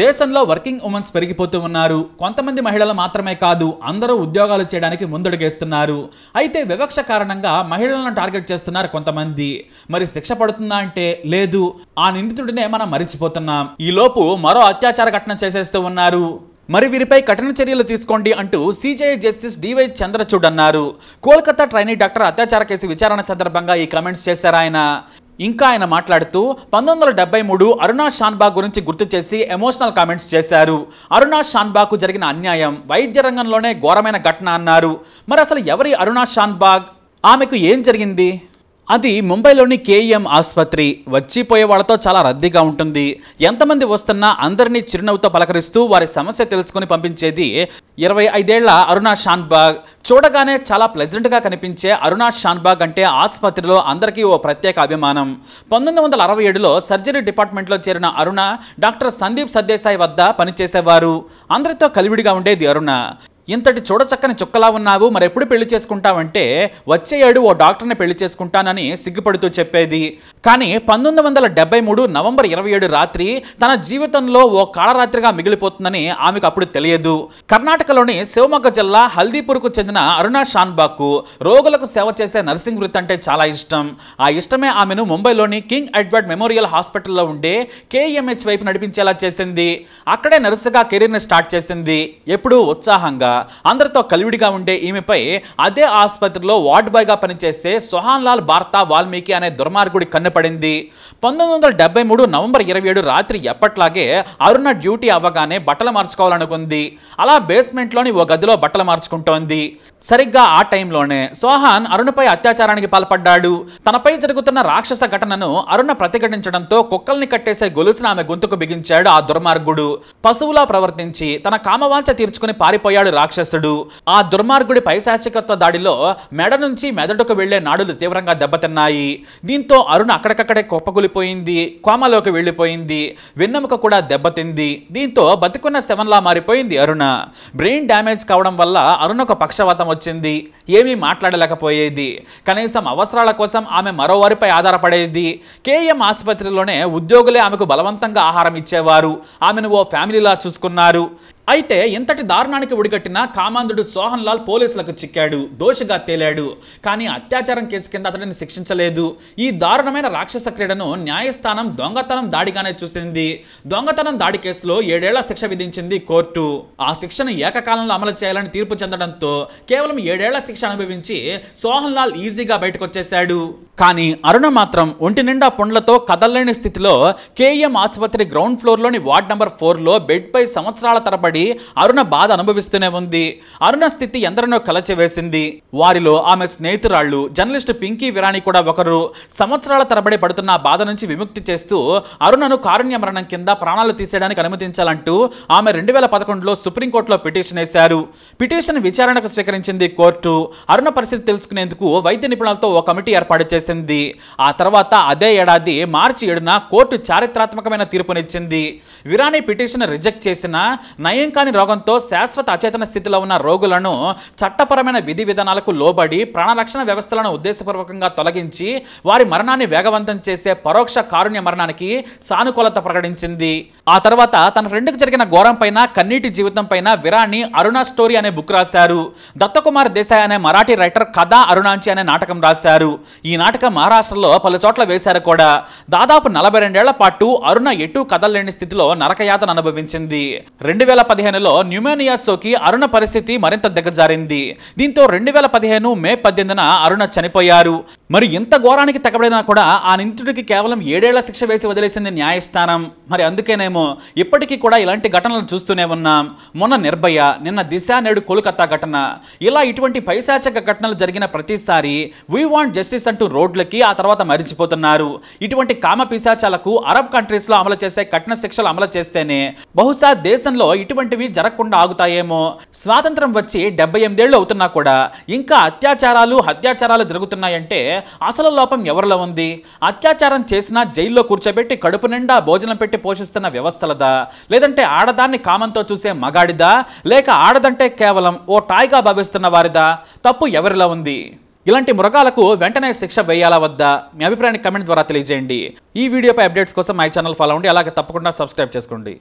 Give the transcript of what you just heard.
దేశంలో working women's పెరిగిపోతూ ఉన్నారు కొంతమంది మహిళలు మాత్రమే కాదు అందరూ ఉద్యోగాలు చేయడానికి ముందడుగేస్తున్నారు అయితే వివక్ష కారణంగా మహిళలను టార్గెట్ చేస్తున్నారు కొంతమంది మరి శిక్ష పడుతుందా అంటే లేదు ఆ నిందితుడినే మనం మరిచిపోతున్నాం ఈలోపు మరో అత్యాచార ఘటన చేసేస్తూ ఉన్నారు మరి వీరిపై కఠిన చర్యలు తీసుకోండి అంటూ సీజేఐ జస్టిస్ డివై చంద్రచూడ్ అన్నారు కోల్కతా ట్రైనీ డాక్టర్ అత్యాచార కేసు విచారణ సందర్భంగా ఈ కమెంట్స్ చేశారు ఆయన ఇంకా ఆయన మాట్లాడుతూ పంతొమ్మిది వందల డెబ్బై మూడు అరుణా షాన్బాగ్ గురించి గుర్తు చేసి ఎమోషనల్ కామెంట్స్ చేశారు అరుణా షాన్బాగ్కు జరిగిన అన్యాయం వైద్య రంగంలోనే ఘోరమైన ఘటన అన్నారు మరి అసలు ఎవరి అరుణా షాన్బాగ్ ఆమెకు ఏం జరిగింది అది ముంబైలోని కేఎం ఆసుపత్రి వచ్చిపోయే వాళ్ళతో చాలా రద్దీగా ఉంటుంది ఎంతమంది వస్తున్నా అందరినీ చిరునవ్వుతో పలకరిస్తూ వారి సమస్య తెలుసుకుని పంపించేది ఇరవై ఐదేళ్ల అరుణ షాన్బాగ్ చూడగానే చాలా ప్లెజెంట్గా కనిపించే అరుణ షాన్బాగ్ అంటే ఆసుపత్రిలో అందరికీ ఓ ప్రత్యేక అభిమానం పంతొమ్మిది వందల అరవై ఏడులో సర్జరీ డిపార్ట్మెంట్లో చేరిన అరుణ డాక్టర్ సందీప్ సర్దేశాయ్ వద్ద పనిచేసేవారు అందరితో కలివిడిగా ఉండేది అరుణ ఇంతటి చూడచక్కని చుక్కలా ఉన్నావు మరెప్పుడు పెళ్లి చేసుకుంటావంటే వచ్చే ఏడు ఓ డాక్టర్ని పెళ్లి చేసుకుంటానని సిగ్గుపడుతూ చెప్పేది కానీ పంతొమ్మిది వందల డెబ్బై మూడు నవంబర్ ఇరవై ఏడు రాత్రి తన జీవితంలో ఓ కాళరాత్రిగా మిగిలిపోతుందని ఆమెకు అప్పుడు తెలియదు కర్ణాటకలోని శివమొగ్గ జిల్లా హల్దీపూర్కు చెందిన అరుణ షాన్బాగ్కు రోగులకు సేవ చేసే నర్సింగ్ వృత్తి అంటే చాలా ఇష్టం ఆ ఇష్టమే ఆమెను ముంబైలోని కింగ్ ఎడ్వర్డ్ మెమోరియల్ హాస్పిటల్లో ఉండే కేఎంహెచ్ వైపు నడిపించేలా చేసింది అక్కడే నర్సుగా కెరీర్ని స్టార్ట్ చేసింది ఎప్పుడూ ఉత్సాహంగా అందరితో కలివిడిగా ఉండే ఈమెపై అదే ఆసుపత్రిలో వార్డ్ బాయ్గా పనిచేసే సోహన్ లాల్ భార్తా వాల్మీకి అనే దుర్మార్గుడి కన్నుపడింది పంతొమ్మిది వందల మూడు నవంబర్ ఇరవై ఏడు రాత్రి ఎప్పట్లాగే అరుణ డ్యూటీ అవ్వగానే బట్టలు మార్చుకోవాలనుకుంది అలా బేస్మెంట్లోని ఓ గదిలో బట్టలు మార్చుకుంటోంది సరిగ్గా ఆ టైంలోనే సోహాన్ అరుణపై అత్యాచారానికి పాల్పడ్డాడు తనపై జరుగుతున్న రాక్షస ఘటనను అరుణ ప్రతిఘటించడంతో కుక్కల్ని కట్టేసే గొలుసును ఆమె గొంతుకు బిగించాడు ఆ దుర్మార్గుడు పశువులా ప్రవర్తించి తన కామవాంఛ తీర్చుకుని పారిపోయాడు రాక్షసుడు ఆ దుర్మార్గుడి పైశాచికత్వ దాడిలో మెడ నుంచి మెదడుకు వెళ్లే నాడులు తీవ్రంగా దెబ్బతిన్నాయి దీంతో అరుణ్ అక్కడికక్కడే కుప్పకూలిపోయింది కోమలోకి వెళ్లిపోయింది వెన్నెముక కూడా దెబ్బతింది దీంతో బతుకున్న శవంలా మారిపోయింది అరుణ బ్రెయిన్ డ్యామేజ్ కావడం వల్ల అరుణకు పక్షవాతం వచ్చింది ఏమీ మాట్లాడలేకపోయేది కనీసం అవసరాల కోసం ఆమె మరోవారిపై ఆధారపడేది కేఎం ఆసుపత్రిలోనే ఉద్యోగులే ఆమెకు బలవంతంగా ఆహారం ఇచ్చేవారు ఆమెను ఓ ఫ్యామిలీలా చూసుకున్నారు అయితే ఇంతటి దారుణానికి ఒడిగట్టిన కామాంధుడు సోహన్ లాల్ పోలీసులకు చిక్కాడు దోషిగా తేలాడు కానీ అత్యాచారం కేసు కింద అతడిని శిక్షించలేదు ఈ దారుణమైన రాక్షస క్రీడను న్యాయస్థానం దొంగతనం దాడిగానే చూసింది దొంగతనం దాడి కేసులో ఏడేళ్ల శిక్ష విధించింది కోర్టు ఆ శిక్షను ఏకకాలంలో అమలు చేయాలని తీర్పు చెందడంతో కేవలం ఏడేళ్ల శిక్ష అనుభవించి సోహన్ లాల్ ఈజీగా బయటకొచ్చేశాడు కానీ అరుణ మాత్రం ఒంటి నిండా పండ్లతో కదలలేని స్థితిలో కేఎం ఆసుపత్రి గ్రౌండ్ ఫ్లోర్లోని వార్డ్ నెంబర్ ఫోర్లో బెడ్పై సంవత్సరాల తరబడి బాధపడి అరుణ బాధ అనుభవిస్తూనే ఉంది అరుణ స్థితి ఎందరినో కలచివేసింది వారిలో ఆమె స్నేహితురాళ్ళు జర్నలిస్ట్ పింకీ విరాణి కూడా ఒకరు సంవత్సరాల తరబడి పడుతున్న బాధ నుంచి విముక్తి చేస్తూ అరుణను కారుణ్య మరణం కింద ప్రాణాలు తీసేయడానికి అనుమతించాలంటూ ఆమె రెండు వేల పదకొండులో సుప్రీంకోర్టులో పిటిషన్ వేశారు పిటిషన్ విచారణకు స్వీకరించింది కోర్టు అరుణ పరిస్థితి తెలుసుకునేందుకు వైద్య నిపుణులతో ఓ కమిటీ ఏర్పాటు చేసింది ఆ తర్వాత అదే ఏడాది మార్చి ఏడున కోర్టు చారిత్రాత్మకమైన తీర్పునిచ్చింది విరాణి పిటిషన్ రిజెక్ట్ చేసిన నయన్ నయం కాని రోగంతో శాశ్వత అచేతన స్థితిలో ఉన్న రోగులను చట్టపరమైన విధి విధానాలకు లోబడి ప్రాణరక్షణ వ్యవస్థలను ఉద్దేశపూర్వకంగా తొలగించి వారి మరణాన్ని వేగవంతం చేసే పరోక్ష కారుణ్య మరణానికి సానుకూలత ప్రకటించింది ఆ తర్వాత తన ఫ్రెండ్కి జరిగిన ఘోరం పైన కన్నీటి జీవితం పైన విరాణి అరుణ స్టోరీ అనే బుక్ రాశారు దత్తకుమార్ దేశాయ్ అనే మరాఠీ రైటర్ కథ అరుణాంచి అనే నాటకం రాశారు ఈ నాటకం మహారాష్ట్రలో పలు చోట్ల వేశారు కూడా దాదాపు నలభై రెండేళ్ల పాటు అరుణ ఎటు కథలు లేని స్థితిలో నరకయాతను అనుభవించింది రెండు వేల పదిహేనులో న్యూమోనియా సోకి అరుణ పరిస్థితి మరింత దిగజారింది దీంతో రెండు వేల పదిహేను మే పద్దెనిమిదిన అరుణ చనిపోయారు మరి ఇంత ఘోరానికి తెగబడినా కూడా ఆ నిందితుడికి కేవలం ఏడేళ్ల శిక్ష వేసి వదిలేసింది న్యాయస్థానం మరి అందుకేనేమో ఇప్పటికీ కూడా ఇలాంటి ఘటనలు చూస్తూనే ఉన్నాం మొన్న నిర్భయ నిన్న దిశ నేడు కోల్కతా ఘటన ఇలా ఇటువంటి పైశాచక ఘటనలు జరిగిన ప్రతిసారి వీ వాంట్ జస్టిస్ అంటూ రోడ్లకి ఆ తర్వాత మరిచిపోతున్నారు ఇటువంటి కామ పిశాచాలకు అరబ్ కంట్రీస్లో అమలు చేసే కఠిన శిక్షలు అమలు చేస్తేనే బహుశా దేశంలో ఇటువంటివి జరగకుండా ఆగుతాయేమో స్వాతంత్రం వచ్చి డెబ్బై ఎనిమిదేళ్ళు అవుతున్నా కూడా ఇంకా అత్యాచారాలు హత్యాచారాలు జరుగుతున్నాయంటే అసలు లోపం ఎవరిలో ఉంది అత్యాచారం చేసినా జైల్లో కూర్చోబెట్టి కడుపు నిండా భోజనం పెట్టి పోషిస్తున్న వ్యవస్థలదా లేదంటే ఆడదాన్ని కామంతో చూసే మగాడిదా లేక ఆడదంటే కేవలం ఓ టాయ్గా భావిస్తున్న వారిదా తప్పు ఎవరిలో ఉంది ఇలాంటి మృగాలకు వెంటనే శిక్ష వేయాలా వద్దా మీ అభిప్రాయాన్ని కమెంట్ ద్వారా తెలియజేయండి ఈ వీడియోపై అప్డేట్స్ కోసం మై ఛానల్ ఫాలో అవ్వండి అలాగే తప్పకుండా సబ్స్క్రైబ్ చేసుకోండి